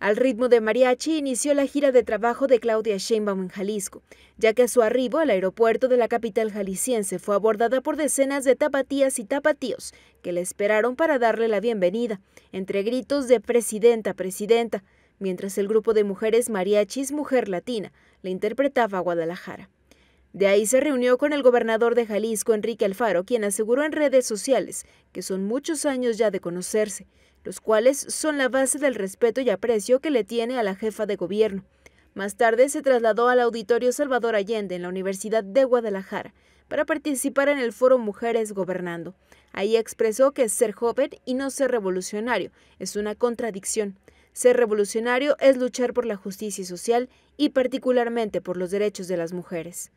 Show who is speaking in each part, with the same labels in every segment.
Speaker 1: Al ritmo de mariachi inició la gira de trabajo de Claudia Sheinbaum en Jalisco, ya que a su arribo al aeropuerto de la capital jalisciense fue abordada por decenas de tapatías y tapatíos que le esperaron para darle la bienvenida, entre gritos de presidenta, presidenta, mientras el grupo de mujeres mariachis Mujer Latina le interpretaba a Guadalajara. De ahí se reunió con el gobernador de Jalisco, Enrique Alfaro, quien aseguró en redes sociales que son muchos años ya de conocerse, los cuales son la base del respeto y aprecio que le tiene a la jefa de gobierno. Más tarde se trasladó al Auditorio Salvador Allende en la Universidad de Guadalajara para participar en el foro Mujeres Gobernando. Ahí expresó que ser joven y no ser revolucionario es una contradicción. Ser revolucionario es luchar por la justicia social y particularmente por los derechos de las mujeres.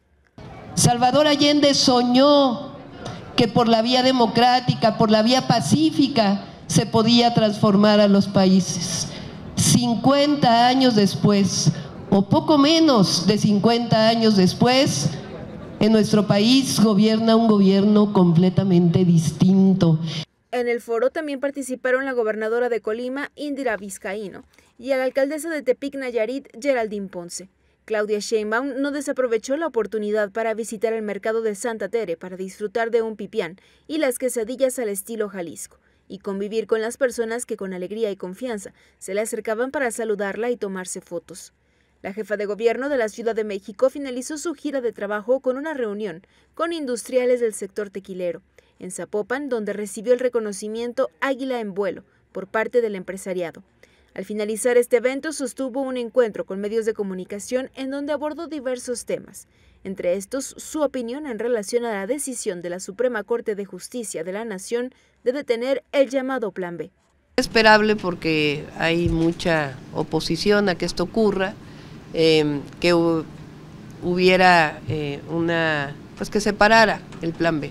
Speaker 2: Salvador Allende soñó que por la vía democrática, por la vía pacífica, se podía transformar a los países. 50 años después, o poco menos de 50 años después, en nuestro país gobierna un gobierno completamente distinto.
Speaker 1: En el foro también participaron la gobernadora de Colima, Indira Vizcaíno, y la alcaldesa de Tepic Nayarit, Geraldine Ponce. Claudia Sheinbaum no desaprovechó la oportunidad para visitar el mercado de Santa Tere para disfrutar de un pipián y las quesadillas al estilo Jalisco y convivir con las personas que con alegría y confianza se le acercaban para saludarla y tomarse fotos. La jefa de gobierno de la Ciudad de México finalizó su gira de trabajo con una reunión con industriales del sector tequilero, en Zapopan, donde recibió el reconocimiento Águila en vuelo por parte del empresariado. Al finalizar este evento sostuvo un encuentro con medios de comunicación en donde abordó diversos temas, entre estos su opinión en relación a la decisión de la Suprema Corte de Justicia de la Nación de detener el llamado Plan B.
Speaker 2: Esperable porque hay mucha oposición a que esto ocurra, em, que hubiera eh, una, pues que separara el Plan B.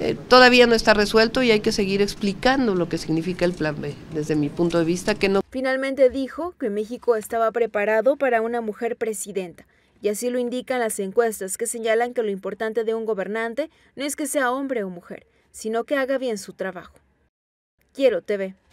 Speaker 2: Eh, todavía no está resuelto y hay que seguir explicando lo que significa el plan B, desde mi punto de vista que no. Finalmente
Speaker 1: dijo que México estaba preparado para una mujer presidenta. Y así lo indican las encuestas que señalan que lo importante de un gobernante no es que sea hombre o mujer, sino que haga bien su trabajo. Quiero TV.